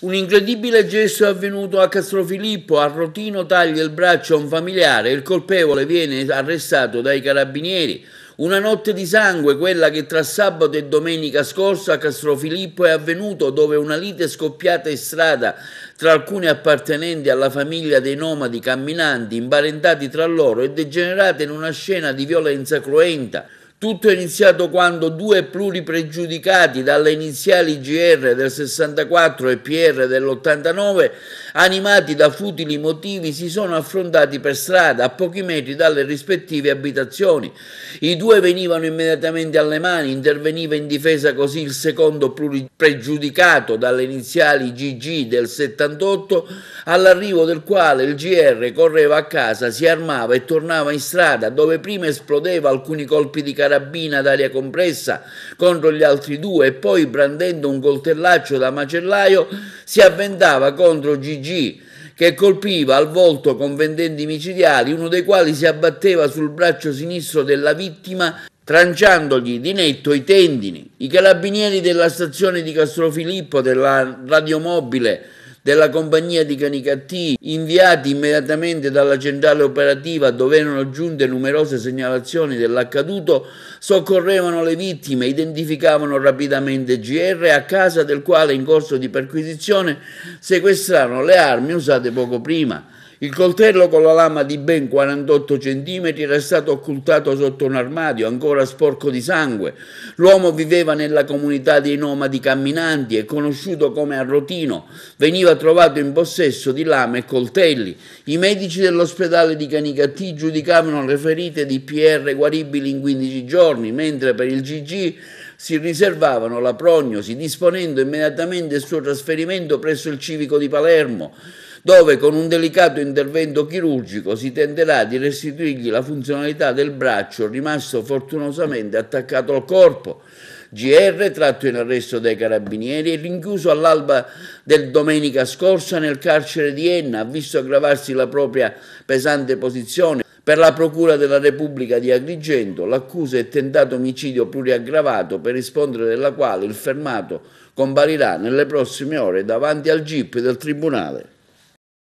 Un incredibile gesto è avvenuto a Castrofilippo, a Rotino taglia il braccio a un familiare, il colpevole viene arrestato dai carabinieri. Una notte di sangue, quella che tra sabato e domenica scorsa a Castrofilippo è avvenuto, dove una lite scoppiata in strada tra alcuni appartenenti alla famiglia dei nomadi camminanti, imparentati tra loro è degenerata in una scena di violenza cruenta. Tutto è iniziato quando due pluripregiudicati dalle iniziali GR del 64 e PR dell'89, animati da futili motivi, si sono affrontati per strada a pochi metri dalle rispettive abitazioni. I due venivano immediatamente alle mani, interveniva in difesa così il secondo pluripregiudicato dalle iniziali GG del 78, all'arrivo del quale il GR correva a casa, si armava e tornava in strada, dove prima esplodeva alcuni colpi di carro carabina ad compressa contro gli altri due e poi brandendo un coltellaccio da macellaio si avventava contro Gigi che colpiva al volto con vendenti micidiali, uno dei quali si abbatteva sul braccio sinistro della vittima tranciandogli di netto i tendini. I carabinieri della stazione di Castrofilippo della radiomobile della compagnia di canicattì, inviati immediatamente dalla centrale operativa dove erano giunte numerose segnalazioni dell'accaduto, soccorrevano le vittime, identificavano rapidamente GR a casa del quale in corso di perquisizione sequestrarono le armi usate poco prima il coltello con la lama di ben 48 centimetri era stato occultato sotto un armadio ancora sporco di sangue. L'uomo viveva nella comunità dei nomadi camminanti e conosciuto come Arrotino. Veniva trovato in possesso di lame e coltelli. I medici dell'ospedale di Canicattì giudicavano le ferite di PR guaribili in 15 giorni, mentre per il GG si riservavano la prognosi, disponendo immediatamente il suo trasferimento presso il civico di Palermo dove con un delicato intervento chirurgico si tenterà di restituirgli la funzionalità del braccio rimasto fortunosamente attaccato al corpo. GR tratto in arresto dai carabinieri e rinchiuso all'alba del domenica scorsa nel carcere di Enna, ha visto aggravarsi la propria pesante posizione. Per la Procura della Repubblica di Agrigento l'accusa è tentato omicidio pluriaggravato per rispondere della quale il fermato comparirà nelle prossime ore davanti al GIP del Tribunale.